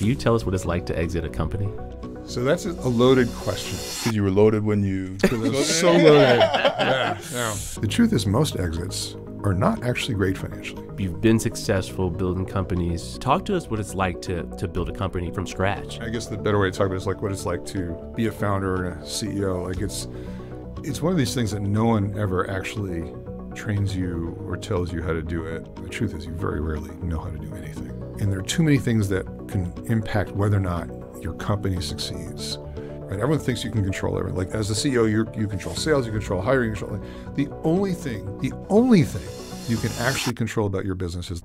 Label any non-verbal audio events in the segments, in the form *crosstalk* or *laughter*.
Can you tell us what it's like to exit a company? So that's a loaded question. Because you were loaded when you. *laughs* *laughs* so loaded. Yeah, *laughs* yeah. The truth is, most exits are not actually great financially. You've been successful building companies. Talk to us what it's like to, to build a company from scratch. I guess the better way to talk about it is like what it's like to be a founder and a CEO. Like it's it's one of these things that no one ever actually trains you or tells you how to do it. The truth is you very rarely know how to do anything. And there are too many things that can impact whether or not your company succeeds. Right? Everyone thinks you can control everything. Like as a CEO, you you control sales, you control hiring, you control. Like, the only thing, the only thing you can actually control about your business is.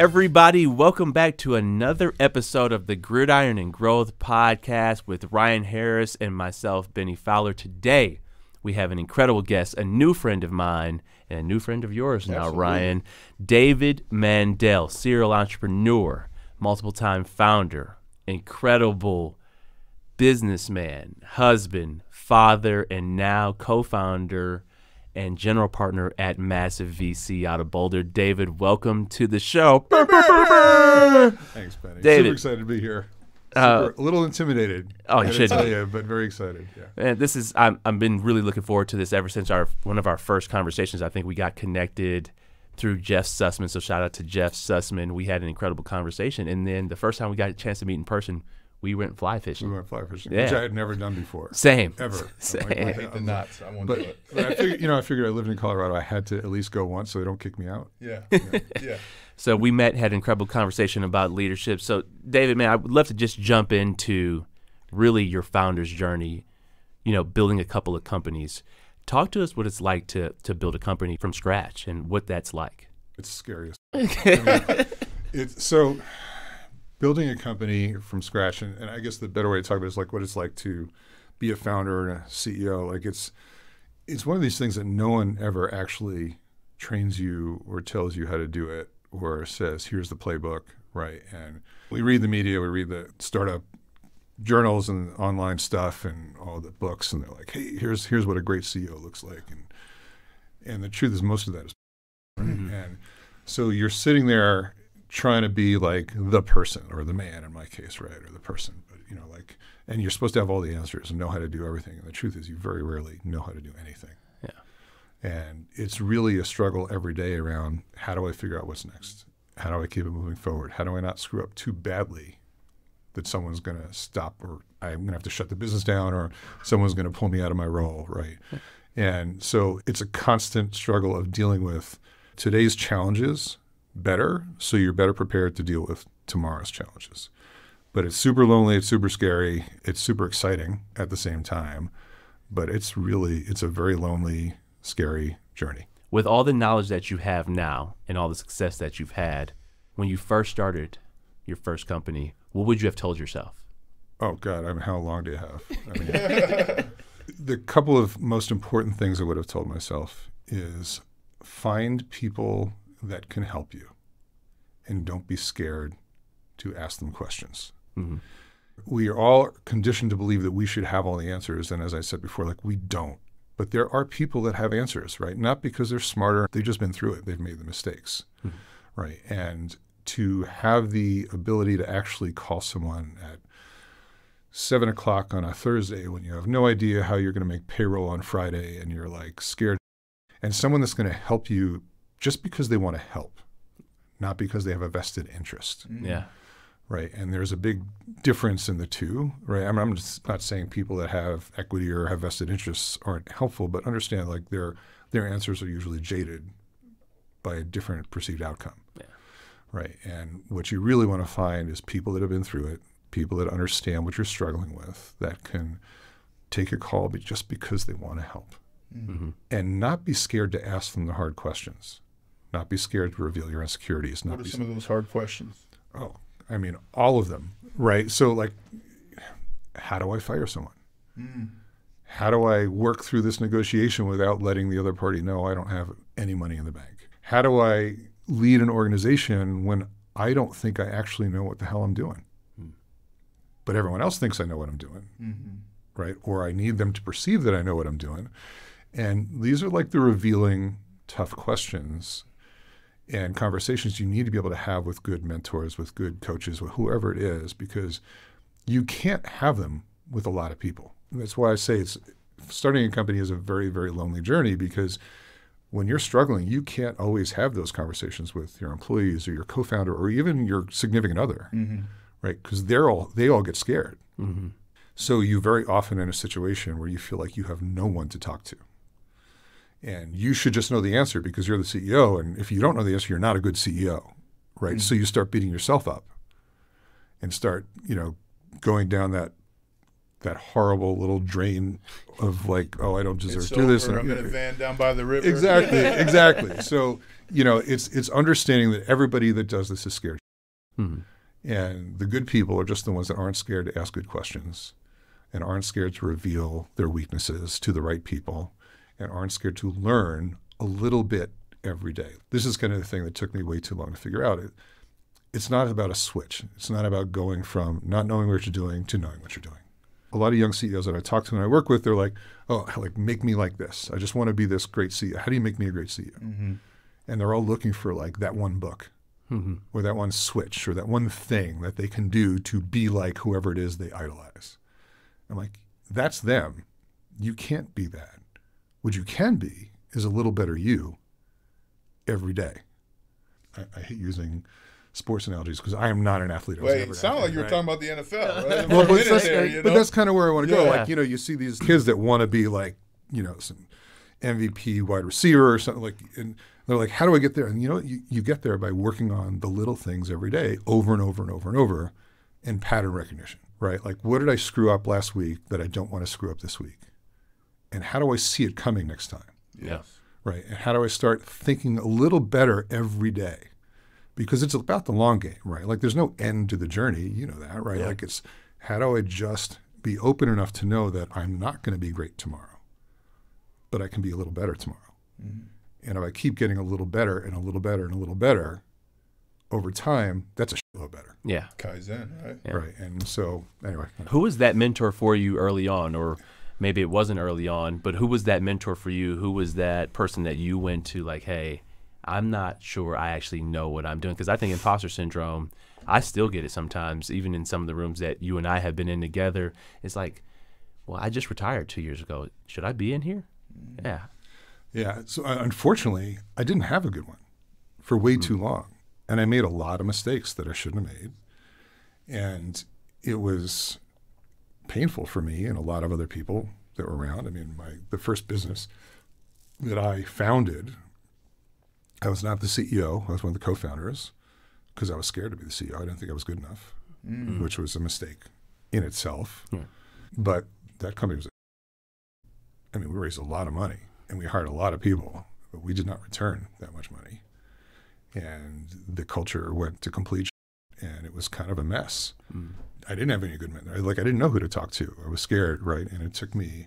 everybody. Welcome back to another episode of the Gridiron and Growth podcast with Ryan Harris and myself, Benny Fowler. Today, we have an incredible guest, a new friend of mine and a new friend of yours now, Absolutely. Ryan. David Mandel, serial entrepreneur, multiple time founder, incredible businessman, husband, father, and now co founder and general partner at Massive VC out of Boulder. David, welcome to the show. Thanks, Benny. David. Super excited to be here. Uh, a little intimidated. Oh, you should. You, but very excited. Yeah. And this is I'm I've been really looking forward to this ever since our one of our first conversations. I think we got connected through Jeff Sussman. So shout out to Jeff Sussman. We had an incredible conversation, and then the first time we got a chance to meet in person, we went fly fishing. We went fly fishing, yeah. which I had never done before. *laughs* Same. Ever. *laughs* Same. Like, I hate the knots. I won't but, do it. but *laughs* I figured, you know, I figured I lived in Colorado. I had to at least go once so they don't kick me out. Yeah. Yeah. yeah. So we met, had an incredible conversation about leadership. So, David, man, I would love to just jump into really your founder's journey, you know, building a couple of companies. Talk to us what it's like to, to build a company from scratch and what that's like. It's scariest. I mean, it's, so building a company from scratch, and, and I guess the better way to talk about it is like what it's like to be a founder and a CEO. Like it's it's one of these things that no one ever actually trains you or tells you how to do it or says here's the playbook, right? And we read the media, we read the startup journals and online stuff and all the books, and they're like, hey, here's here's what a great CEO looks like, and and the truth is most of that is, Mm-hmm. and so you're sitting there trying to be like the person or the man in my case, right? Or the person, but you know, like, and you're supposed to have all the answers and know how to do everything. And the truth is, you very rarely know how to do anything. Yeah. And it's really a struggle every day around how do I figure out what's next? How do I keep it moving forward? How do I not screw up too badly that someone's going to stop or I'm going to have to shut the business down or someone's going to pull me out of my role, right? and so it's a constant struggle of dealing with today's challenges better so you're better prepared to deal with tomorrow's challenges. But it's super lonely, it's super scary, it's super exciting at the same time, but it's really it's a very lonely, scary journey. With all the knowledge that you have now and all the success that you've had, when you first started your first company, what would you have told yourself? Oh god, I mean how long do you have? I mean *laughs* the couple of most important things I would have told myself is find people that can help you. And don't be scared to ask them questions. Mm-hmm. We are all conditioned to believe that we should have all the answers. And as I said before, like we don't. But there are people that have answers, right? Not because they're smarter, they've just been through it, they've made the mistakes, mm-hmm. right? And to have the ability to actually call someone at seven o'clock on a Thursday when you have no idea how you're going to make payroll on Friday and you're like scared, and someone that's going to help you just because they want to help, not because they have a vested interest. Mm-hmm. Yeah. Right. And there's a big difference in the two, right? I am not saying people that have equity or have vested interests aren't helpful, but understand like their their answers are usually jaded by a different perceived outcome. Yeah. Right. And what you really want to find is people that have been through it, people that understand what you're struggling with, that can take a call but just because they want to help. Mm -hmm. And not be scared to ask them the hard questions not be scared to reveal your insecurities. Not what are some of those hard questions? Oh, I mean, all of them, right? So, like, how do I fire someone? Mm. How do I work through this negotiation without letting the other party know I don't have any money in the bank? How do I lead an organization when I don't think I actually know what the hell I'm doing? Hmm. But everyone else thinks I know what I'm doing, mm-hmm. right? Or I need them to perceive that I know what I'm doing. And these are like the revealing, tough questions and conversations you need to be able to have with good mentors, with good coaches, with whoever it is, because you can't have them with a lot of people. that's why I say it's starting a company is a very, very lonely journey because when you're struggling, you can't always have those conversations with your employees or your co-founder or even your significant other, mm-hmm. right? Because they're all they all get scared. Mm-hmm. So you very often in a situation where you feel like you have no one to talk to and you should just know the answer because you're the CEO. And if you don't know the answer, you're not a good CEO, right? Mm-hmm. So you start beating yourself up and start, you know, going down that that horrible little drain of like, oh, I don't deserve it's to do this. And, I'm in a van down by the river. Exactly, *laughs* exactly. So you know, it's it's understanding that everybody that does this is scared, mm-hmm. and the good people are just the ones that aren't scared to ask good questions, and aren't scared to reveal their weaknesses to the right people, and aren't scared to learn a little bit every day. This is kind of the thing that took me way too long to figure out. It, it's not about a switch. It's not about going from not knowing what you're doing to knowing what you're doing. A lot of young CEOs that I talk to and I work with, they're like, "Oh, like make me like this. I just want to be this great CEO. How do you make me a great CEO?" Mm-hmm. And they're all looking for like that one book, mm-hmm. or that one switch, or that one thing that they can do to be like whoever it is they idolize. I'm like, that's them. You can't be that. What you can be is a little better you every day. I, I hate using sports analogies because I am not an athlete. Wait, it sounded like you were right? talking about the NFL. *laughs* Right? well, but, that's, there, you know? but that's kind of where I want to yeah. go. Like, you know, you see these kids that want to be like, you know, some MVP wide receiver or something like, and they're like, how do I get there? And you know, you, you get there by working on the little things every day over and over and over and over and pattern recognition, right? Like, what did I screw up last week that I don't want to screw up this week? and how do I see it coming next time? Yes. Right. And how do I start thinking a little better every day? Because it's about the long game, right? Like there's no end to the journey. You know that, right? Yeah. Like it's how do I just be open enough to know that I'm not going to be great tomorrow, but I can be a little better tomorrow. Mm -hmm. And if I keep getting a little better and a little better and a little better over time, that's a little better. Yeah. Kaizen, right? Yeah. Right. And so, anyway. Who was that mentor for you early on or? maybe it wasn't early on, but who was that mentor for you? Who was that person that you went to like, hey, I'm not sure I actually know what I'm doing? Because I think imposter syndrome, I still get it sometimes, even in some of the rooms that you and I have been in together. It's like, well, I just retired two years ago. Should I be in here? Mm. Yeah. Yeah. So uh, unfortunately, I didn't have a good one for way mm-hmm. too long. And I made a lot of mistakes that I shouldn't have made. And it was painful for me and a lot of other people that were around. I mean, my the first business that I founded, I was not the CEO. I was one of the co-founders because I was scared to be the CEO. I didn't think I was good enough, mm. which was a mistake in itself. Yeah. But that company was. I mean, we raised a lot of money and we hired a lot of people, but we did not return that much money. And the culture went to complete and it was kind of a mess. Mm. I didn't have any good men. Like I didn't know who to talk to. I was scared, right? And it took me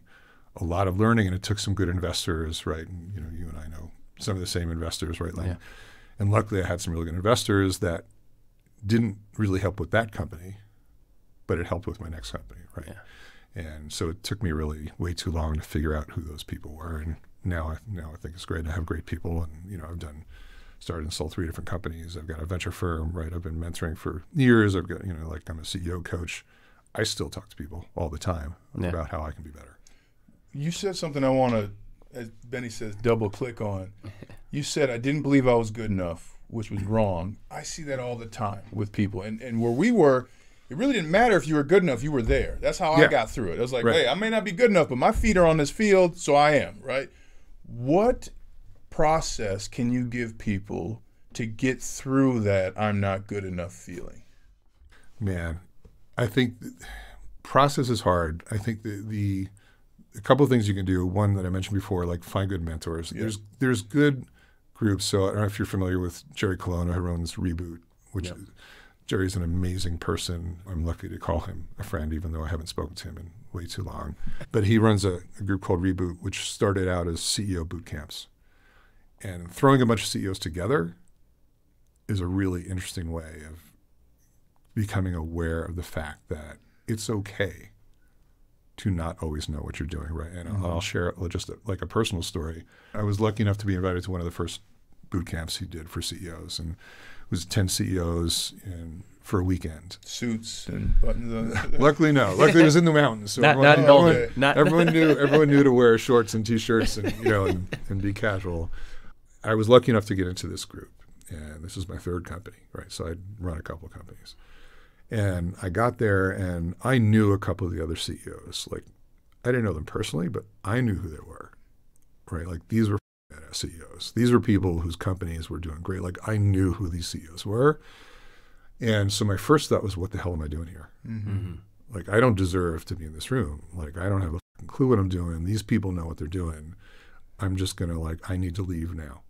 a lot of learning, and it took some good investors, right? And you know, you and I know some of the same investors, right, Yeah. And luckily, I had some really good investors that didn't really help with that company, but it helped with my next company, right? Yeah. And so it took me really way too long to figure out who those people were. And now I now I think it's great. I have great people, and you know, I've done started and sold three different companies. I've got a venture firm, right? I've been mentoring for years. I've got, you know, like I'm a CEO coach. I still talk to people all the time yeah. about how I can be better. You said something I want to, uh, as Benny says, double click on. you said, I didn't believe I was good enough, which was wrong. I see that all the time with people. And, and where we were, it really didn't matter if you were good enough, you were there. That's how yeah. I got through it. I was like, right. hey, I may not be good enough, but my feet are on this field, so I am, right? What process can you give people to get through that I'm not good enough feeling? Man, I think process is hard. I think the, the a couple of things you can do. One that I mentioned before, like find good mentors. Yeah. There's there's good groups. So I don't know if you're familiar with Jerry Colonna, who runs Reboot, which yeah. Jerry's an amazing person. I'm lucky to call him a friend, even though I haven't spoken to him in way too long. But he runs a, a group called Reboot, which started out as CEO boot camps. And throwing a bunch of CEOs together is a really interesting way of becoming aware of the fact that it's okay to not always know what you're doing, right? And mm-hmm. I'll share just a, like a personal story. I was lucky enough to be invited to one of the first boot camps he did for CEOs, and it was ten CEOs in for a weekend. Suits and buttons. On. *laughs* Luckily, no. Luckily, it was in the mountains, so not, everyone, not, everyone, everyone, knew everyone knew to wear shorts and *laughs* t-shirts and you know and, and be casual. I was lucky enough to get into this group, and this is my third company, right? So I'd run a couple of companies. And I got there and I knew a couple of the other CEOs. Like, I didn't know them personally, but I knew who they were, right? Like, these were CEOs. These were people whose companies were doing great. Like, I knew who these CEOs were. And so my first thought was, what the hell am I doing here? Mm-hmm. mm-hmm. Like, I don't deserve to be in this room. Like, I don't have a clue what I'm doing. These people know what they're doing. I'm just going to, like, I need to leave now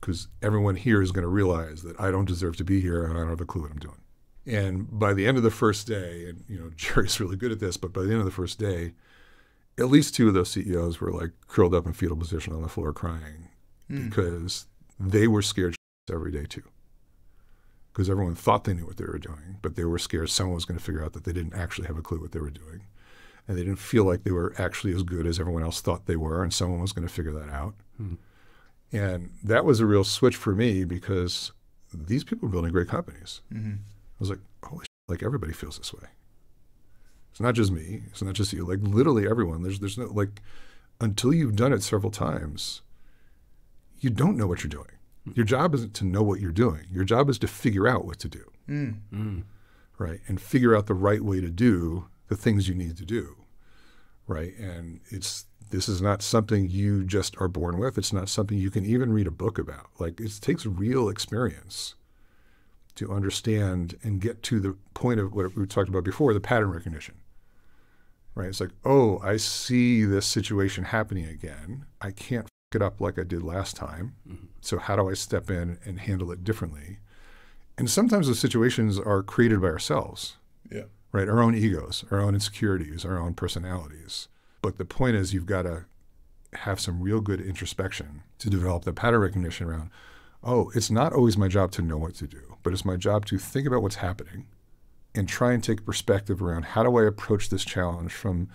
because everyone here is going to realize that I don't deserve to be here and I don't have a clue what I'm doing. And by the end of the first day, and you know, *laughs* Jerry's really good at this, but by the end of the first day, at least two of those CEOs were like curled up in fetal position on the floor crying mm. because they were scared *laughs* every day too. Because everyone thought they knew what they were doing, but they were scared someone was going to figure out that they didn't actually have a clue what they were doing. And they didn't feel like they were actually as good as everyone else thought they were, and someone was going to figure that out. Mm. And that was a real switch for me because these people are building great companies. Mm-hmm. I was like, holy shit, like everybody feels this way. It's not just me. It's not just you. Like literally everyone. There's there's no like until you've done it several times, you don't know what you're doing. Your job isn't to know what you're doing. Your job is to figure out what to do. Mm. mm. Right? And figure out the right way to do the things you need to do. Right? And it's this is not something you just are born with. It's not something you can even read a book about. Like it takes real experience to understand and get to the point of what we talked about before, the pattern recognition. Right? It's like, oh, I see this situation happening again. I can't it up like I did last time. Mm -hmm. So how do I step in and handle it differently? And sometimes those situations are created by ourselves. Yeah. Right? Our own egos, our own insecurities, our own personalities. But the point is, you've got to have some real good introspection to develop the pattern recognition around oh, it's not always my job to know what to do, but it's my job to think about what's happening and try and take perspective around how do I approach this challenge from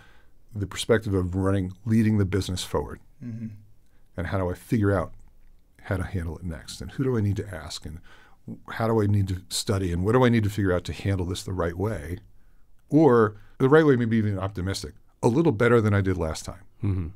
the perspective of running, leading the business forward. Mm -hmm. And how do I figure out how to handle it next? And who do I need to ask? And how do I need to study? And what do I need to figure out to handle this the right way? Or the right way maybe even optimistic a little better than I did last time. Mm-hmm.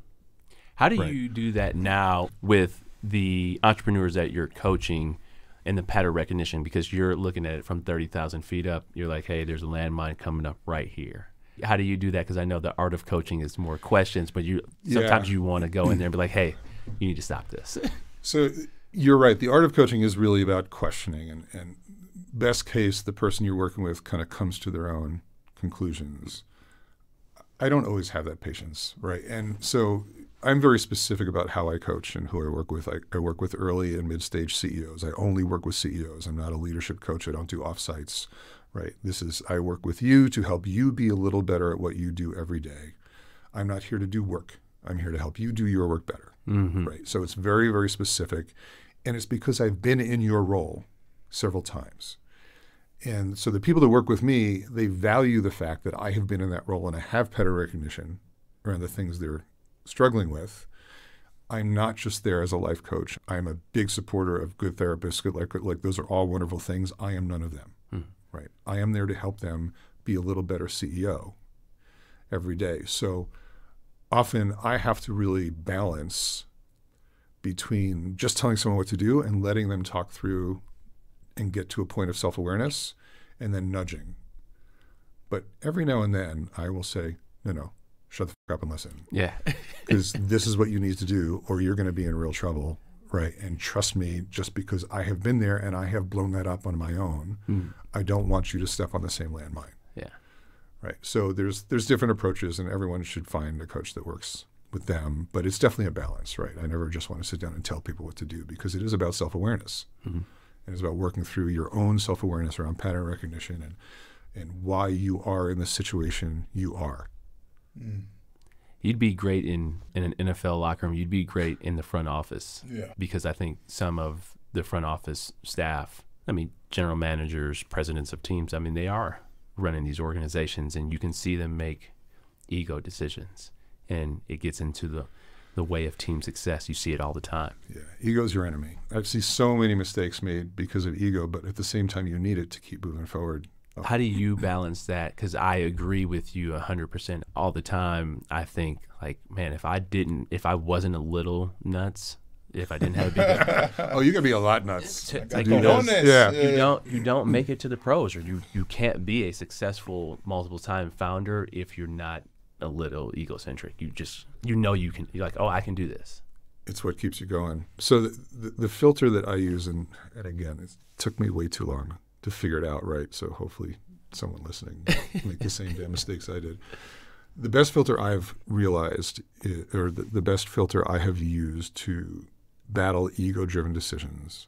How do right. you do that now with the entrepreneurs that you're coaching and the pattern recognition? Because you're looking at it from 30,000 feet up. You're like, hey, there's a landmine coming up right here. How do you do that? Because I know the art of coaching is more questions, but you sometimes yeah. you want to go in there and be like, hey, *laughs* you need to stop this. so you're right. The art of coaching is really about questioning, and, and best case, the person you're working with kind of comes to their own conclusions. I don't always have that patience, right? And so I'm very specific about how I coach and who I work with. I, I work with early and mid stage CEOs. I only work with CEOs. I'm not a leadership coach. I don't do offsites, right? This is, I work with you to help you be a little better at what you do every day. I'm not here to do work. I'm here to help you do your work better, mm-hmm. right? So it's very, very specific. And it's because I've been in your role several times. And so the people that work with me, they value the fact that I have been in that role and I have pattern recognition around the things they're struggling with. I'm not just there as a life coach. I'm a big supporter of good therapists, good like, like those are all wonderful things. I am none of them, hmm. right? I am there to help them be a little better CEO every day. So often I have to really balance between just telling someone what to do and letting them talk through and get to a point of self awareness and then nudging. But every now and then I will say, no, no, shut the fuck up and listen. Yeah. Because *laughs* this is what you need to do or you're going to be in real trouble. Right. And trust me, just because I have been there and I have blown that up on my own, mm. I don't want you to step on the same landmine. Yeah. Right. So there's there's different approaches and everyone should find a coach that works with them, but it's definitely a balance, right? I never just want to sit down and tell people what to do because it is about self-awareness. Mm-hmm and it's about working through your own self awareness around pattern recognition and and why you are in the situation you are. Mm. You'd be great in in an NFL locker room. You'd be great in the front office. Yeah. Because I think some of the front office staff, I mean, general managers, presidents of teams, I mean, they are running these organizations, and you can see them make ego decisions, and it gets into the the way of team success. You see it all the time. Yeah, ego's your enemy. I've seen so many mistakes made because of ego, but at the same time, you need it to keep moving forward. Oh. How do you balance that? Because I agree with you 100% all the time. I think, like, man, if I didn't, if I wasn't a little nuts, if I didn't have a big *laughs* oh, you're gonna be a lot nuts. To, like you, those, yeah. you don't you don't make it to the pros, or you you can't be a successful multiple time founder if you're not a little egocentric. You just you know you can. You're like, oh, I can do this. It's what keeps you going. So the, the, the filter that I use, and, and again, it took me way too long to figure it out right. So hopefully, someone listening make the same damn mistakes I did. The best filter I've realized, is, or the, the best filter I have used to battle ego-driven decisions,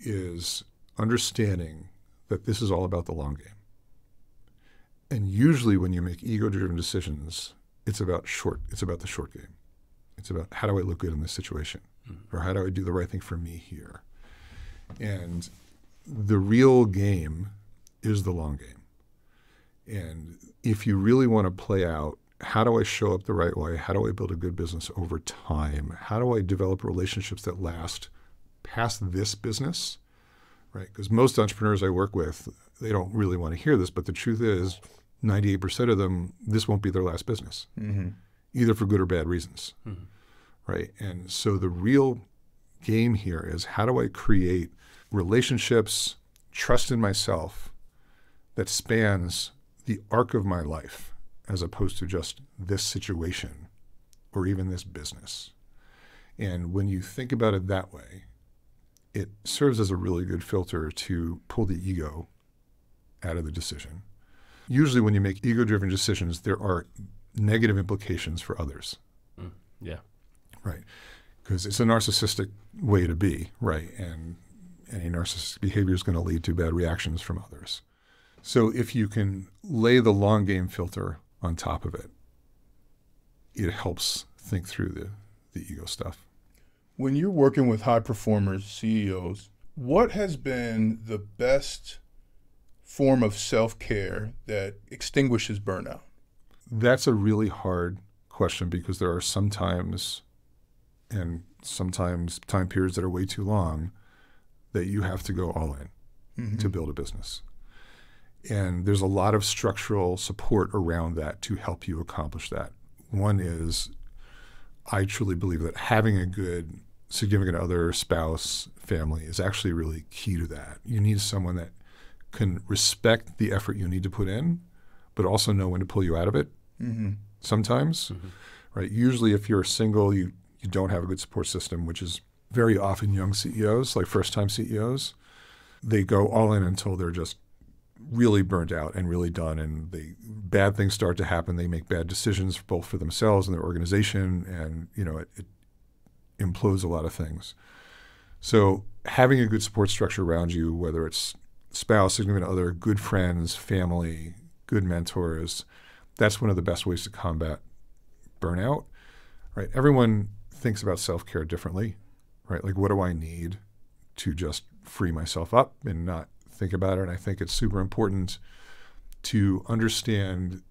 is understanding that this is all about the long game and usually when you make ego-driven decisions, it's about short, it's about the short game. It's about how do I look good in this situation? Mm-hmm. Or how do I do the right thing for me here? And the real game is the long game. And if you really want to play out how do I show up the right way? How do I build a good business over time? How do I develop relationships that last past this business? Right? Because most entrepreneurs I work with, they don't really want to hear this, but the truth is 98% of them, this won't be their last business, mm-hmm. either for good or bad reasons. Mm-hmm. Right. And so the real game here is how do I create relationships, trust in myself that spans the arc of my life as opposed to just this situation or even this business. And when you think about it that way, it serves as a really good filter to pull the ego out of the decision usually when you make ego driven decisions, there are negative implications for others. Mm, yeah. Right. Because it's a narcissistic way to be, right? And any narcissistic behavior is going to lead to bad reactions from others. So if you can lay the long game filter on top of it, it helps think through the, the ego stuff. When you're working with high performers, CEOs, what has been the best form of self care that extinguishes burnout? That's a really hard question because there are sometimes, and sometimes time periods that are way too long, that you have to go all in mm-hmm. to build a business. And there's a lot of structural support around that to help you accomplish that. One is, I truly believe that having a good significant other, spouse, family is actually really key to that. You need someone that can respect the effort you need to put in, but also know when to pull you out of it. Mm-hmm. Sometimes, mm-hmm. right? Usually, if you're single, you you don't have a good support system, which is very often young CEOs, like first time CEOs. They go all in until they're just really burnt out and really done, and the bad things start to happen. They make bad decisions both for themselves and their organization, and you know it, it implodes a lot of things. So having a good support structure around you, whether it's spouse, significant other, good friends, family, good mentors, that's one of the best ways to combat burnout. Right? Everyone thinks about self-care differently, right? Like what do I need to just free myself up and not think about it? And I think it's super important to understand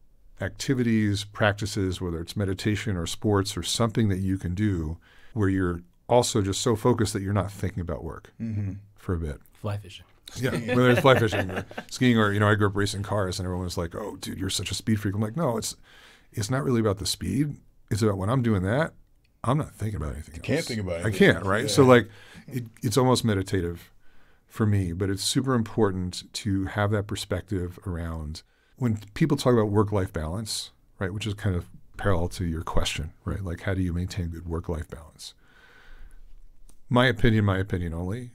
activities, practices, whether it's meditation or sports or something that you can do where you're also just so focused that you're not thinking about work mm-hmm. for a bit. Fly fishing. Yeah, *laughs* whether it's fly fishing or skiing or, you know, I grew up racing cars and everyone was like, oh, dude, you're such a speed freak. I'm like, no, it's it's not really about the speed. It's about when I'm doing that, I'm not thinking about anything. You else. can't think about it. I can't, right? Yeah. So, like, it, it's almost meditative for me, but it's super important to have that perspective around when people talk about work life balance, right? Which is kind of parallel to your question, right? Like, how do you maintain good work life balance? My opinion, my opinion only,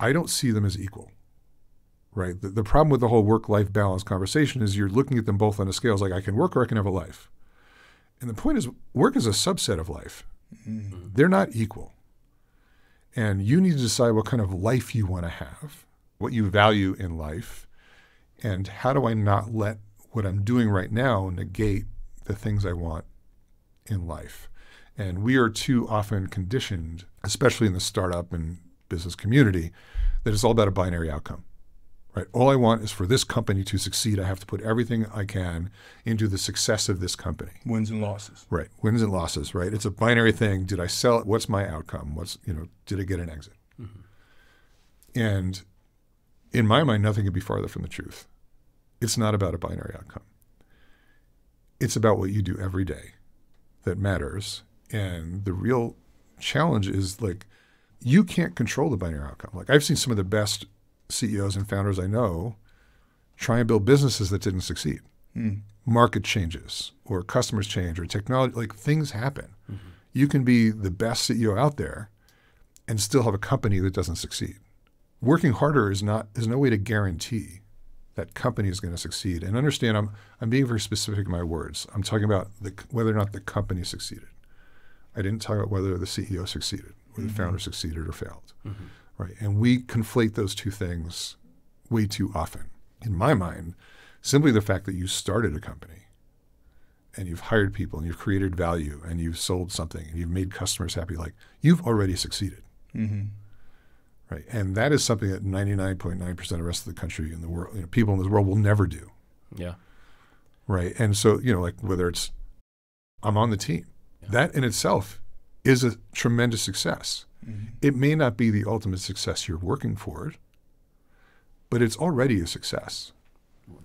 I don't see them as equal, right? The, the problem with the whole work life balance conversation is you're looking at them both on a scale. It's like I can work or I can have a life. And the point is, work is a subset of life, mm-hmm. they're not equal. And you need to decide what kind of life you want to have, what you value in life, and how do I not let what I'm doing right now negate the things I want in life. And we are too often conditioned, especially in the startup and business community that it's all about a binary outcome. Right? All I want is for this company to succeed. I have to put everything I can into the success of this company. Wins and losses. Right. Wins and losses, right? It's a binary thing. Did I sell it? What's my outcome? What's, you know, did I get an exit? Mm-hmm. And in my mind, nothing could be farther from the truth. It's not about a binary outcome. It's about what you do every day that matters. And the real challenge is like you can't control the binary outcome. Like I've seen some of the best CEOs and founders I know try and build businesses that didn't succeed. Mm. Market changes or customers change or technology, like things happen. Mm -hmm. You can be the best CEO out there and still have a company that doesn't succeed. Working harder is not is no way to guarantee that company is going to succeed. And understand I'm I'm being very specific in my words. I'm talking about the, whether or not the company succeeded. I didn't talk about whether the CEO succeeded where the mm-hmm. founder succeeded or failed. Mm-hmm. Right. And we conflate those two things way too often. In my mind, simply the fact that you started a company and you've hired people and you've created value and you've sold something and you've made customers happy, like you've already succeeded. Mm-hmm. Right. And that is something that 99.9% of the rest of the country and the world, you know, people in this world will never do. Yeah. Right. And so, you know, like whether it's I'm on the team, yeah. that in itself is a tremendous success. Mm-hmm. It may not be the ultimate success you're working for it, but it's already a success. 1000%.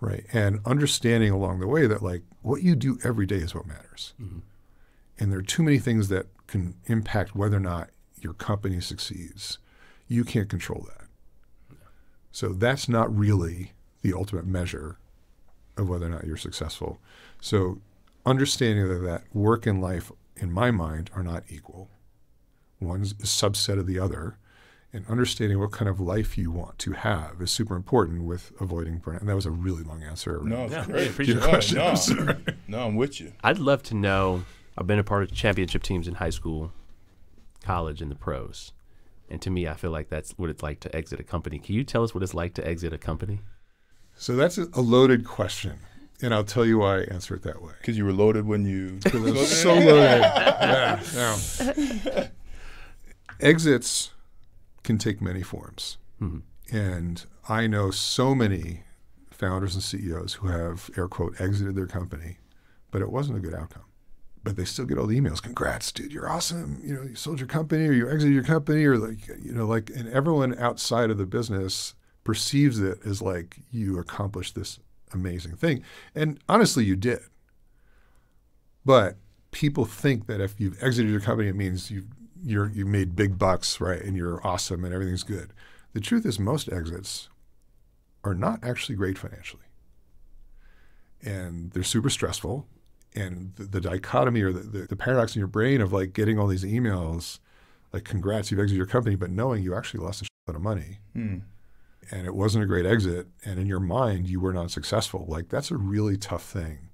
Right. And understanding along the way that like what you do every day is what matters. Mm-hmm. And there are too many things that can impact whether or not your company succeeds. You can't control that. So that's not really the ultimate measure of whether or not you're successful. So understanding that, that work and life in my mind, are not equal. One's a subset of the other. And understanding what kind of life you want to have is super important with avoiding burnout. And that was a really long answer. No, it's yeah, great. Appreciate your question. No, I'm *laughs* no, I'm with you. I'd love to know. I've been a part of championship teams in high school, college, and the pros. And to me, I feel like that's what it's like to exit a company. Can you tell us what it's like to exit a company? So that's a loaded question and I'll tell you why I answer it that way. Because you were loaded when you. Because I was so loaded. yeah, yeah. *laughs* Exits can take many forms, mm-hmm. and I know so many founders and CEOs who have air quote exited their company, but it wasn't a good outcome. But they still get all the emails. Congrats, dude! You're awesome. You know, you sold your company, or you exited your company, or like you know, like, and everyone outside of the business perceives it as like you accomplished this amazing thing. And honestly, you did. But people think that if you've exited your company, it means you've you're you made big bucks, right? And you're awesome and everything's good. The truth is most exits are not actually great financially. And they're super stressful. And the, the dichotomy or the, the, the paradox in your brain of like getting all these emails, like congrats, you've exited your company, but knowing you actually lost a shit ton of money. Hmm and it wasn't a great exit and in your mind you were not successful like that's a really tough thing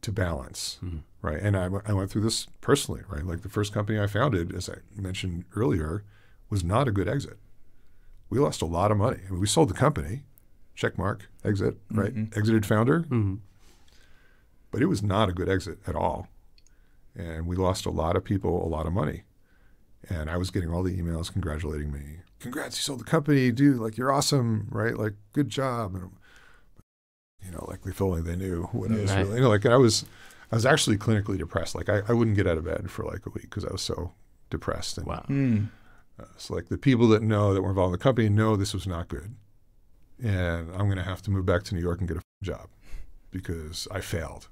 to balance mm-hmm. right and I, I went through this personally right like the first company i founded as i mentioned earlier was not a good exit we lost a lot of money I mean, we sold the company check mark exit mm-hmm. right mm-hmm. exited founder mm-hmm. but it was not a good exit at all and we lost a lot of people a lot of money and i was getting all the emails congratulating me congrats, you sold the company, dude, like you're awesome, right? Like, good job. And, you know, like if only they knew what I was right. really, you know, like I was, I was actually clinically depressed. Like I, I wouldn't get out of bed for like a week because I was so depressed. And, wow. Mm. Uh, hmm. so like the people that know that were involved in the company know this was not good. And I'm going to have to move back to New York and get a job because I failed.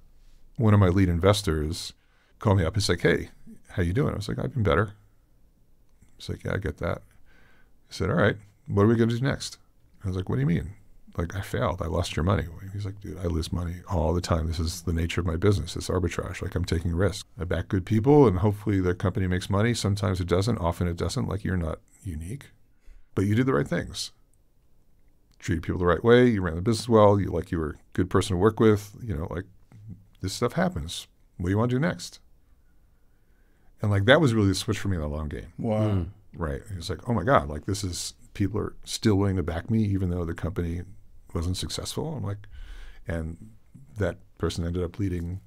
One of my lead investors called me up. He's like, hey, how you doing? I was like, I've been better. He's like, yeah, I get that. I said, all right, what are we going to do next? I was like, what do you mean? Like, I failed. I lost your money. He's like, dude, I lose money all the time. This is the nature of my business. It's arbitrage. Like, I'm taking risks. I back good people, and hopefully their company makes money. Sometimes it doesn't. Often it doesn't. Like, you're not unique. But you did the right things. Treated people the right way. You ran the business well. You, like, you were a good person to work with. You know, like, this stuff happens. What do you want to do next? And, like, that was really the switch for me in the long game. Wow. Mm. Right. It's like, oh my God, like this is people are still willing to back me even though the company wasn't successful. I'm like, and that person ended up leading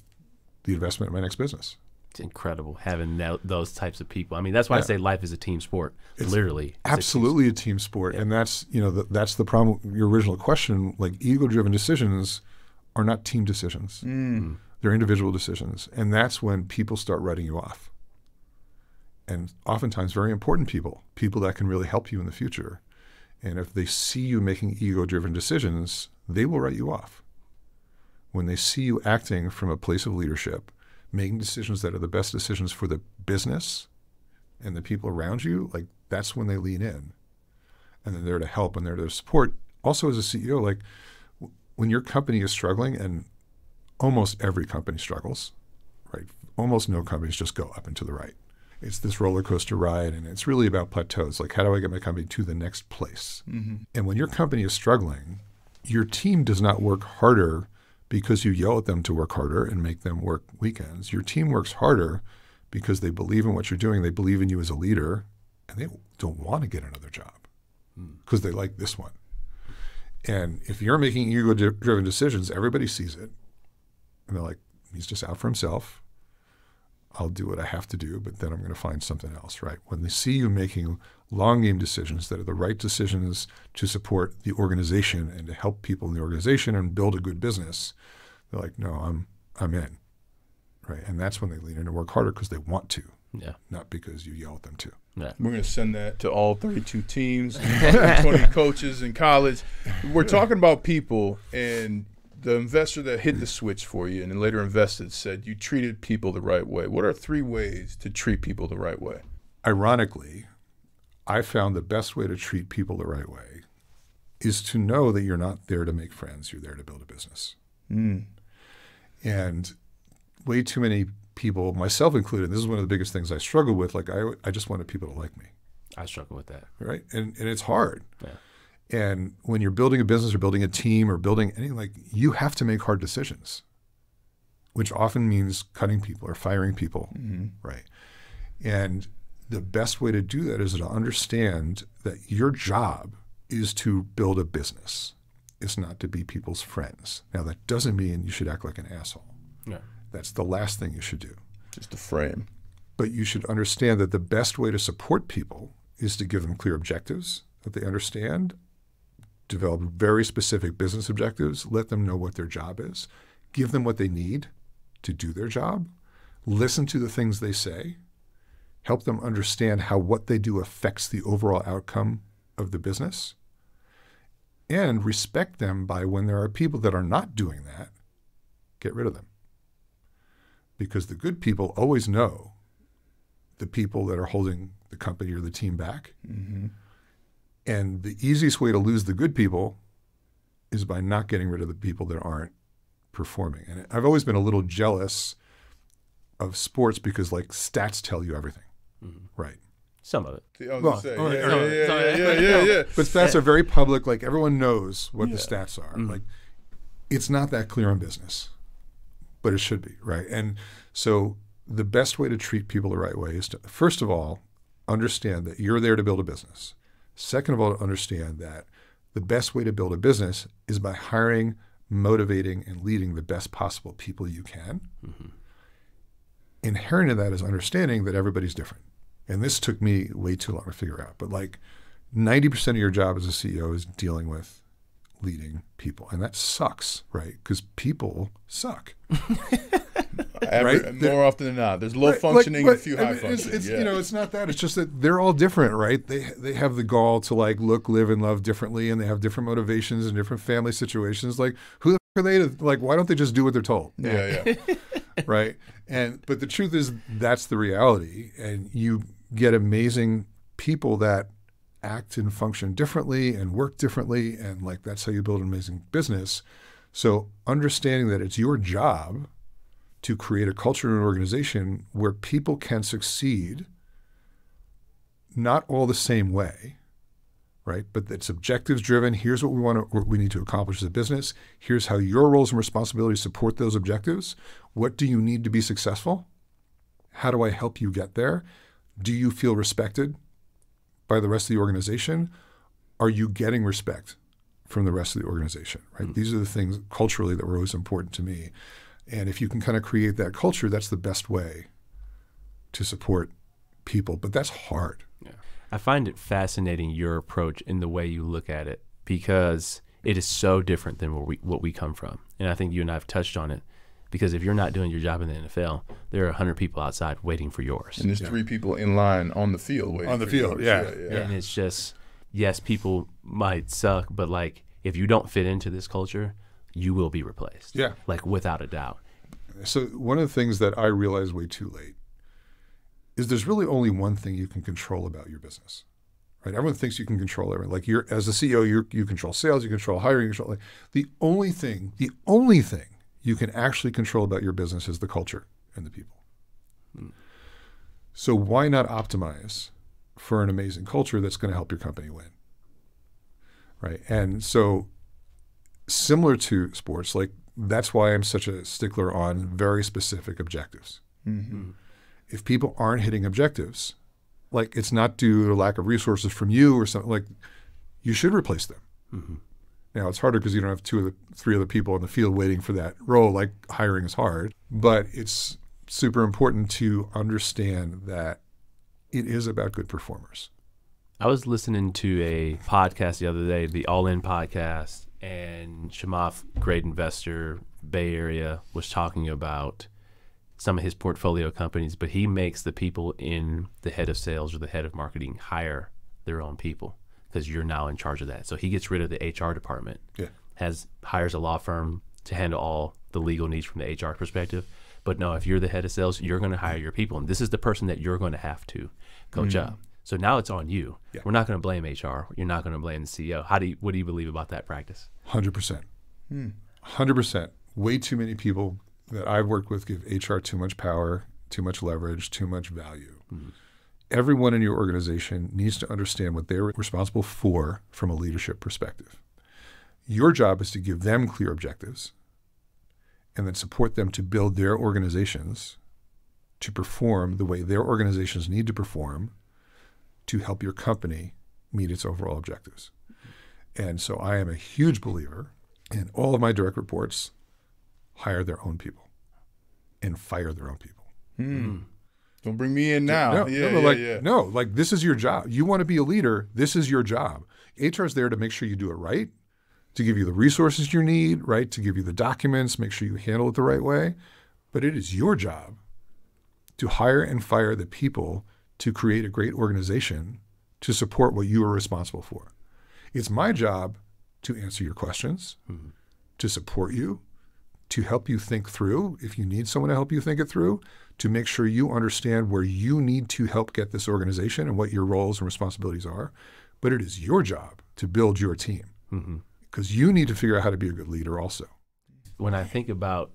the investment in my next business. It's incredible having that, those types of people. I mean, that's why yeah. I say life is a team sport. It's literally, absolutely a team, a team sport, and that's you know the, that's the problem. Your original question, like ego-driven decisions, are not team decisions. Mm. mm. They're individual decisions, and that's when people start writing you off and oftentimes very important people, people that can really help you in the future. And if they see you making ego driven decisions, they will write you off. When they see you acting from a place of leadership, making decisions that are the best decisions for the business and the people around you, like that's when they lean in. And they're there to help and they're there to support. Also, as a CEO, like when your company is struggling, and almost every company struggles, right? Almost no companies just go up and to the right it's this roller coaster ride and it's really about plateaus like how do i get my company to the next place mm-hmm. and when your company is struggling your team does not work harder because you yell at them to work harder and make them work weekends your team works harder because they believe in what you're doing they believe in you as a leader and they don't want to get another job because hmm. mm. they like this one and if you're making ego driven decisions everybody sees it and they're like he's just out for himself I'll do what I have to do, but then I'm going to find something else, right? When they see you making long game decisions that are the right decisions to support the organization and to help people in the organization and build a good business, they're like, no, I'm I'm in, right? And that's when they lean in and work harder because they want to, yeah, not because you yell at them to. Yeah. We're going to send that to all 32 teams, *laughs* 20 coaches in college. We're talking about people, and the investor that hit the switch for you and then later invested said you treated people the right way. What are three ways to treat people the right way? Ironically, I found the best way to treat people the right way is to know that you're not there to make friends, you're there to build a business. Mm. And way too many people, myself included, this is one of the biggest things I struggle with. Like, I, I just wanted people to like me. I struggle with that. Right. And, and it's hard. Yeah. And when you're building a business or building a team or building anything like you have to make hard decisions, which often means cutting people or firing people, mm-hmm. right? And the best way to do that is to understand that your job is to build a business. It's not to be people's friends. Now that doesn't mean you should act like an asshole. No. That's the last thing you should do. Just a frame. But you should understand that the best way to support people is to give them clear objectives that they understand develop very specific business objectives, let them know what their job is, give them what they need to do their job, listen to the things they say, help them understand how what they do affects the overall outcome of the business, and respect them by when there are people that are not doing that, get rid of them. Because the good people always know the people that are holding the company or the team back. Mm-hmm and the easiest way to lose the good people is by not getting rid of the people that aren't performing. And I've always been a little jealous of sports because like stats tell you everything, mm-hmm. right? Some of it. well, oh, oh, yeah, yeah, yeah, *laughs* But stats are very public. Like everyone knows what yeah. the stats are. Mm-hmm. Like it's not that clear in business, but it should be, right? And so the best way to treat people the right way is to, first of all, understand that you're there to build a business. Second of all, to understand that the best way to build a business is by hiring, motivating, and leading the best possible people you can. Mm-hmm. Inherent in that is understanding that everybody's different. And this took me way too long to figure out. But like 90% of your job as a CEO is dealing with leading people. And that sucks, right? Because people suck. *laughs* Every, right? More often than not, there's low right, functioning like, a few high functioning. It's, yeah. You know, it's not that. It's just that they're all different, right? They they have the gall to like look, live, and love differently, and they have different motivations and different family situations. Like, who the are they? To, like, why don't they just do what they're told? Yeah, yeah. yeah. *laughs* right. And but the truth is, that's the reality, and you get amazing people that act and function differently and work differently, and like that's how you build an amazing business. So understanding that it's your job to create a culture in an organization where people can succeed not all the same way, right? But that's objectives driven. Here's what we want to, what we need to accomplish as a business. Here's how your roles and responsibilities support those objectives. What do you need to be successful? How do I help you get there? Do you feel respected by the rest of the organization? Are you getting respect from the rest of the organization? Right? Mm-hmm. These are the things culturally that were always important to me and if you can kind of create that culture, that's the best way to support people. But that's hard. Yeah. I find it fascinating your approach and the way you look at it because it is so different than we, what we come from. And I think you and I have touched on it because if you're not doing your job in the NFL, there are 100 people outside waiting for yours. And there's yeah. three people in line on the field waiting. On the field, yeah, yeah, yeah. And it's just, yes, people might suck, but like if you don't fit into this culture, you will be replaced. Yeah. Like without a doubt. So one of the things that I realized way too late is there's really only one thing you can control about your business. Right? Everyone thinks you can control everything. Like you're as a CEO, you you control sales, you control hiring, you control like, the only thing, the only thing you can actually control about your business is the culture and the people. So why not optimize for an amazing culture that's going to help your company win? Right? And so similar to sports, like that's why I'm such a stickler on very specific objectives. Mm-hmm. mm-hmm. If people aren't hitting objectives, like it's not due to lack of resources from you or something, like you should replace them. Mm-hmm. Now it's harder because you don't have two of the three other people on the field waiting for that role. Like hiring is hard, but it's super important to understand that it is about good performers. I was listening to a podcast the other day, the All In podcast, and Shamoff, great investor, Bay Area, was talking about some of his portfolio companies, but he makes the people in the head of sales or the head of marketing hire their own people because you're now in charge of that. So he gets rid of the HR department. Yeah. Has hires a law firm to handle all the legal needs from the HR perspective. But no, if you're the head of sales, you're going to hire your people, and this is the person that you're going to have to coach mm. up. So now it's on you. Yeah. We're not going to blame HR. You're not going to blame the CEO. How do you, what do you believe about that practice? 100%. Hmm. 100%. Way too many people that I've worked with give HR too much power, too much leverage, too much value. hmm Everyone in your organization needs to understand what they're responsible for from a leadership perspective. Your job is to give them clear objectives and then support them to build their organizations to perform the way their organizations need to perform to help your company meet its overall objectives. And so I am a huge believer in all of my direct reports hire their own people and fire their own people. Hmm. Don't bring me in now. No, yeah, no, yeah, like, yeah. no, like this is your job. You want to be a leader, this is your job. HR is there to make sure you do it right, to give you the resources you need, right? To give you the documents, make sure you handle it the right way. But it is your job to hire and fire the people to create a great organization to support what you are responsible for. It's my job to answer your questions, mm-hmm. to support you, to help you think through if you need someone to help you think it through, to make sure you understand where you need to help get this organization and what your roles and responsibilities are. But it is your job to build your team because mm-hmm. you need to figure out how to be a good leader also. When I think about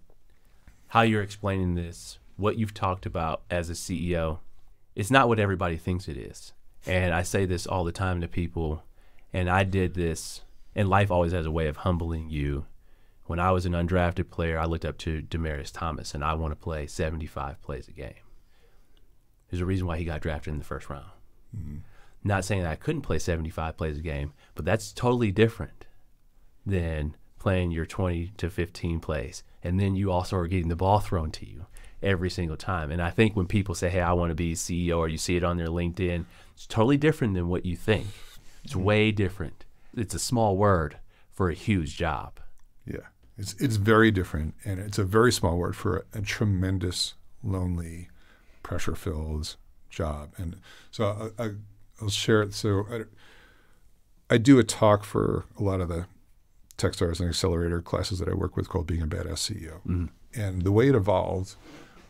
how you're explaining this, what you've talked about as a CEO, it's not what everybody thinks it is. And I say this all the time to people, and I did this, and life always has a way of humbling you. When I was an undrafted player, I looked up to Demarius Thomas, and I want to play 75 plays a game. There's a reason why he got drafted in the first round. Mm -hmm. Not saying that I couldn't play 75 plays a game, but that's totally different than playing your 20 to 15 plays. And then you also are getting the ball thrown to you every single time. And I think when people say, "Hey, I want to be CEO," or you see it on their LinkedIn, it's totally different than what you think. It's mm-hmm. way different. It's a small word for a huge job. Yeah, it's it's very different, and it's a very small word for a, a tremendous, lonely, pressure-filled job. And so uh, I, will share it. So I, I do a talk for a lot of the Techstars and Accelerator classes that I work with called Being a Badass CEO. mm And the way it evolved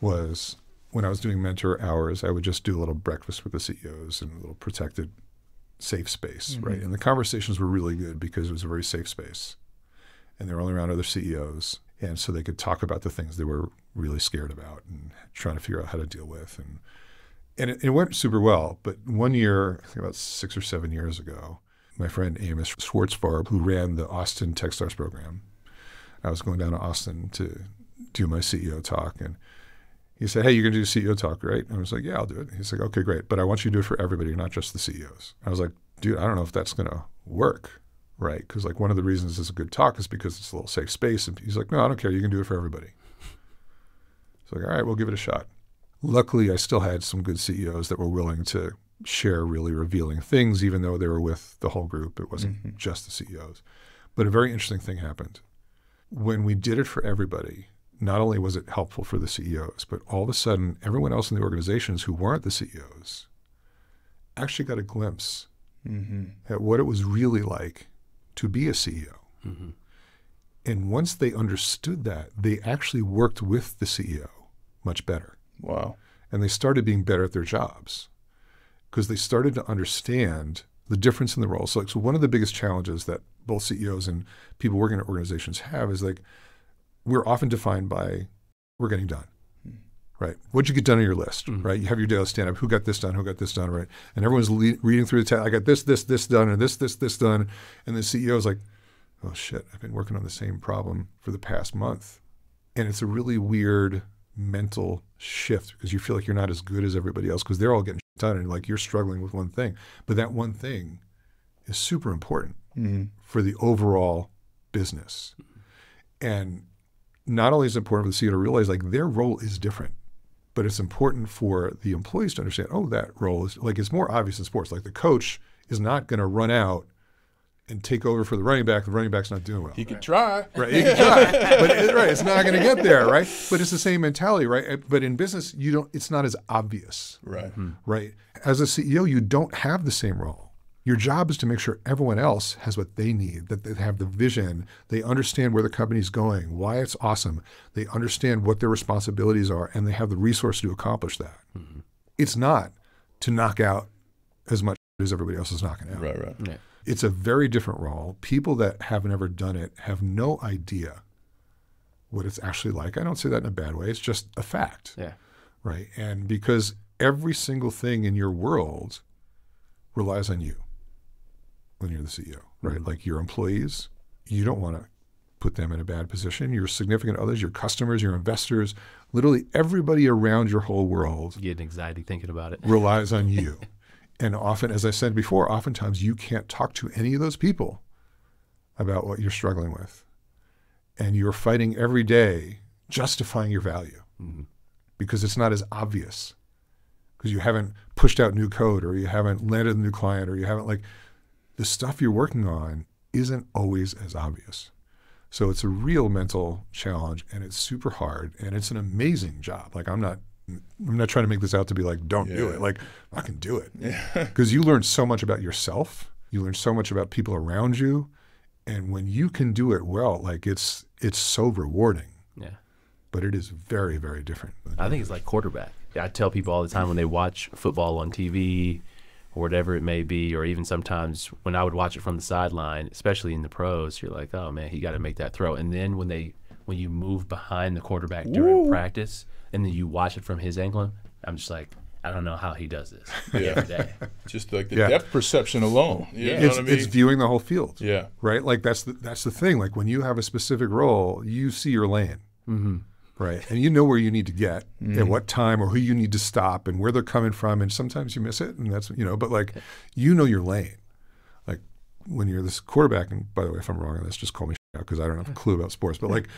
was when I was doing mentor hours, I would just do a little breakfast with the CEOs in a little protected, safe space, mm-hmm. right? And the conversations were really good because it was a very safe space, and they were only around other CEOs, and so they could talk about the things they were really scared about and trying to figure out how to deal with, and and it, it went super well. But one year, I think about six or seven years ago, my friend Amos Schwartzbarb, who ran the Austin Techstars program, I was going down to Austin to do my CEO talk and he said, Hey, you're going to do CEO talk, right? And I was like, Yeah, I'll do it. He's like, Okay, great. But I want you to do it for everybody, not just the CEOs. I was like, Dude, I don't know if that's going to work, right? Because, like, one of the reasons it's a good talk is because it's a little safe space. And he's like, No, I don't care. You can do it for everybody. It's like, All right, we'll give it a shot. Luckily, I still had some good CEOs that were willing to share really revealing things, even though they were with the whole group. It wasn't mm-hmm. just the CEOs. But a very interesting thing happened. When we did it for everybody, not only was it helpful for the CEOs, but all of a sudden, everyone else in the organizations who weren't the CEOs actually got a glimpse mm-hmm. at what it was really like to be a CEO. Mm-hmm. And once they understood that, they actually worked with the CEO much better. Wow. And they started being better at their jobs because they started to understand the difference in the role. So, like, so one of the biggest challenges that both CEOs and people working at organizations have is like, we're often defined by we're getting done. Hmm. Right. What'd you get done on your list? Mm. Right. You have your daily stand up. Who got this done? Who got this done? Right. And everyone's le- reading through the text. I got this, this, this done, and this, this, this done. And the CEO is like, oh shit, I've been working on the same problem for the past month. And it's a really weird mental shift because you feel like you're not as good as everybody else because they're all getting done and like you're struggling with one thing. But that one thing is super important mm. for the overall business. And not only is it important for the CEO to realize like their role is different, but it's important for the employees to understand, oh, that role is like it's more obvious in sports. Like the coach is not going to run out and take over for the running back. The running back's not doing well. He could right. try. Right. He can try. but it, right, it's not going to get there, right? But it's the same mentality, right? But in business, you don't it's not as obvious. Right. Mm-hmm. Right. As a CEO, you don't have the same role your job is to make sure everyone else has what they need, that they have the vision, they understand where the company's going, why it's awesome, they understand what their responsibilities are, and they have the resource to accomplish that. Mm-hmm. It's not to knock out as much as everybody else is knocking out. Right, right. Yeah. It's a very different role. People that have never done it have no idea what it's actually like. I don't say that in a bad way. It's just a fact. Yeah. Right. And because every single thing in your world relies on you when you're the CEO, right? Mm-hmm. Like your employees, you don't want to put them in a bad position. Your significant others, your customers, your investors, literally everybody around your whole world. You get anxiety thinking about it. *laughs* relies on you. *laughs* and often, as I said before, oftentimes you can't talk to any of those people about what you're struggling with. And you're fighting every day justifying your value mm-hmm. because it's not as obvious because you haven't pushed out new code or you haven't landed a new client or you haven't like the stuff you're working on isn't always as obvious. So it's a real mental challenge and it's super hard and it's an amazing job. Like I'm not I'm not trying to make this out to be like don't yeah. do it. Like I can do it. Yeah. *laughs* Cuz you learn so much about yourself, you learn so much about people around you and when you can do it well, like it's it's so rewarding. Yeah. But it is very very different. I think it's like quarterback. I tell people all the time when they watch football on TV or whatever it may be, or even sometimes when I would watch it from the sideline, especially in the pros, you're like, oh man, he got to make that throw. And then when they when you move behind the quarterback during practice, and then you watch it from his angle, I'm just like, I don't know how he does this *laughs* every day. Just like the yeah. depth perception alone. yeah, it's, I mean? it's, viewing the whole field. Yeah, right. Like that's the, that's the thing. Like when you have a specific role, you see your lane. Mm-hmm. Right. And you know where you need to get mm. at what time or who you need to stop and where they're coming from. And sometimes you miss it. And that's, you know, but like, you know your lane. Like when you're this quarterback, and by the way, if I'm wrong on this, just call me *laughs* out because I don't have a clue about sports. But like,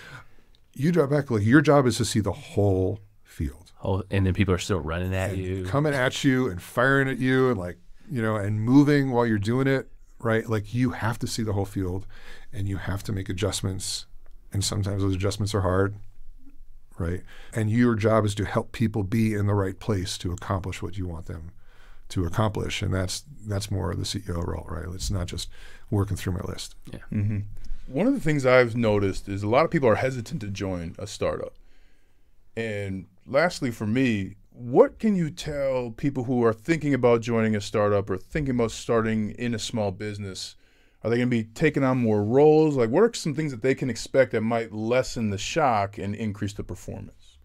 you drop back, like, your job is to see the whole field. Oh, and then people are still running at and you, coming at you, and firing at you, and like, you know, and moving while you're doing it. Right. Like, you have to see the whole field and you have to make adjustments. And sometimes those adjustments are hard right? And your job is to help people be in the right place to accomplish what you want them to accomplish, and that's that's more of the CEO role, right? It's not just working through my list. Yeah. Mm-hmm. One of the things I've noticed is a lot of people are hesitant to join a startup. And lastly, for me, what can you tell people who are thinking about joining a startup or thinking about starting in a small business are they going to be taking on more roles? Like, what are some things that they can expect that might lessen the shock and increase the performance?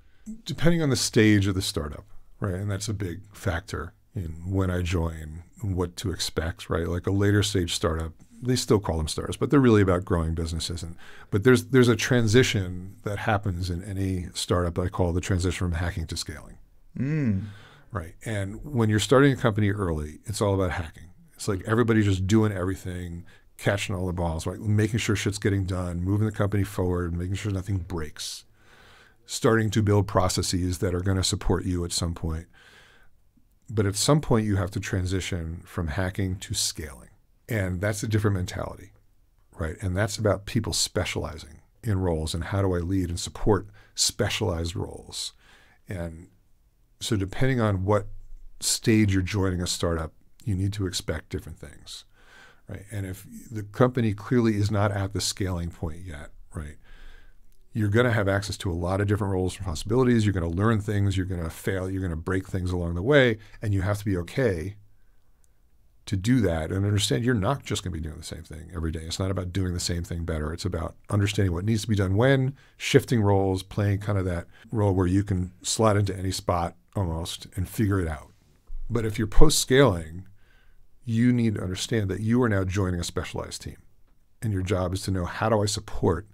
Depending on the stage of the startup, right? And that's a big factor in when I join, what to expect, right? Like a later stage startup, they still call them startups, but they're really about growing businesses. And but there's there's a transition that happens in any startup that I call the transition from hacking to scaling. Mm. Right. And when you're starting a company early, it's all about hacking. It's like everybody's just doing everything, catching all the balls, right? Making sure shit's getting done, moving the company forward, making sure nothing breaks, starting to build processes that are going to support you at some point. But at some point, you have to transition from hacking to scaling. And that's a different mentality, right? And that's about people specializing in roles and how do I lead and support specialized roles. And so, depending on what stage you're joining a startup, you need to expect different things right? And if the company clearly is not at the scaling point yet, right? You're going to have access to a lot of different roles and possibilities. You're going to learn things. You're going to fail. You're going to break things along the way, and you have to be okay to do that and understand you're not just going to be doing the same thing every day. It's not about doing the same thing better. It's about understanding what needs to be done when, shifting roles, playing kind of that role where you can slot into any spot almost and figure it out. But if you're post scaling, you need to understand that you are now joining a specialized team. And your job is to know how do I support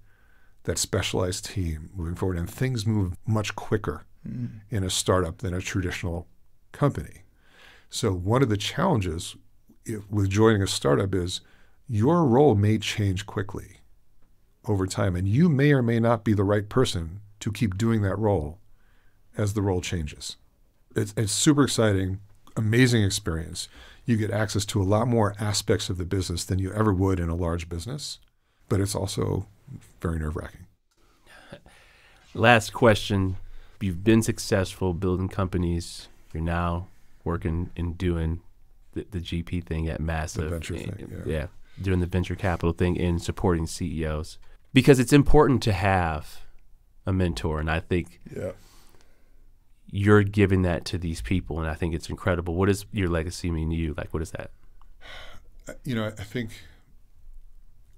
that specialized team moving forward? And things move much quicker mm. in a startup than a traditional company. So, one of the challenges if, with joining a startup is your role may change quickly over time, and you may or may not be the right person to keep doing that role as the role changes. It's, it's super exciting, amazing experience you get access to a lot more aspects of the business than you ever would in a large business, but it's also very nerve wracking. *laughs* Last question. You've been successful building companies. You're now working and doing the, the GP thing at Massive. The venture thing, yeah. yeah. Doing the venture capital thing and supporting CEOs. Because it's important to have a mentor. And I think yeah you're giving that to these people, and I think it's incredible. What does your legacy mean to you? Like, what is that? You know, I think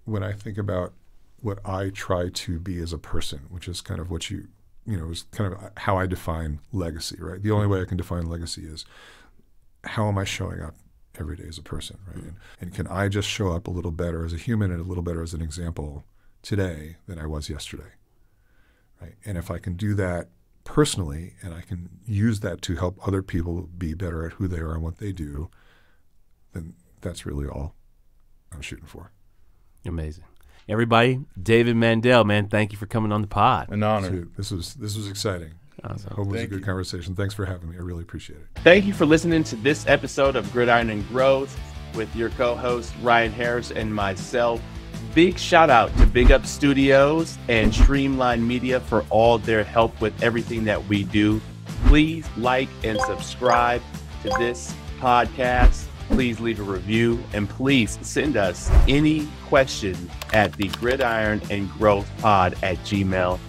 when I think about what I try to be as a person, which is kind of what you, you know, is kind of how I define legacy, right? The only way I can define legacy is how am I showing up every day as a person, right? And, mm-hmm. and can I just show up a little better as a human and a little better as an example today than I was yesterday, right? And if I can do that personally, and I can use that to help other people be better at who they are and what they do, then that's really all I'm shooting for. Amazing. Everybody, David Mandel, man, thank you for coming on the pod. An honor. this was this was exciting. Awesome. Hope it was Thank a good you. conversation. Thanks for having me. I really appreciate it. Thank you for listening to this episode of Gridiron and Growth with your co host, Ryan Harris, and myself. Big shout out to Big Up Studios and Streamline Media for all their help with everything that we do. Please like and subscribe to this podcast. Please leave a review and please send us any question at the gridiron and growth pod at gmail.com.